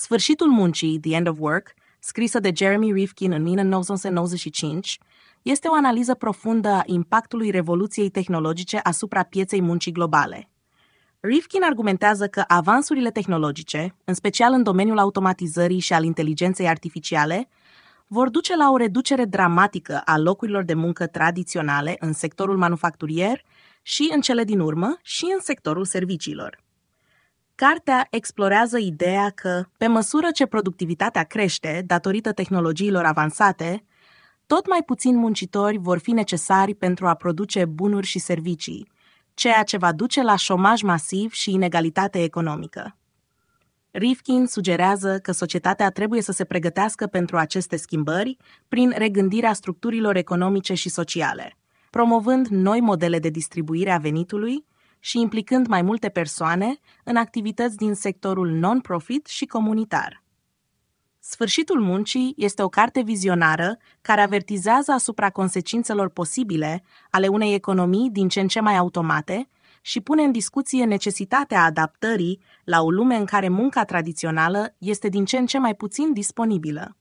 Sfârșitul muncii, The End of Work, scrisă de Jeremy Rifkin în 1995, este o analiză profundă a impactului revoluției tehnologice asupra pieței muncii globale. Rifkin argumentează că avansurile tehnologice, în special în domeniul automatizării și al inteligenței artificiale, vor duce la o reducere dramatică a locurilor de muncă tradiționale în sectorul manufacturier și, în cele din urmă, și în sectorul serviciilor. Cartea explorează ideea că, pe măsură ce productivitatea crește datorită tehnologiilor avansate, tot mai puțin muncitori vor fi necesari pentru a produce bunuri și servicii, ceea ce va duce la șomaj masiv și inegalitate economică. Rifkin sugerează că societatea trebuie să se pregătească pentru aceste schimbări prin regândirea structurilor economice și sociale, promovând noi modele de distribuire a venitului și implicând mai multe persoane în activități din sectorul non-profit și comunitar. Sfârșitul muncii este o carte vizionară care avertizează asupra consecințelor posibile ale unei economii din ce în ce mai automate și pune în discuție necesitatea adaptării la o lume în care munca tradițională este din ce în ce mai puțin disponibilă.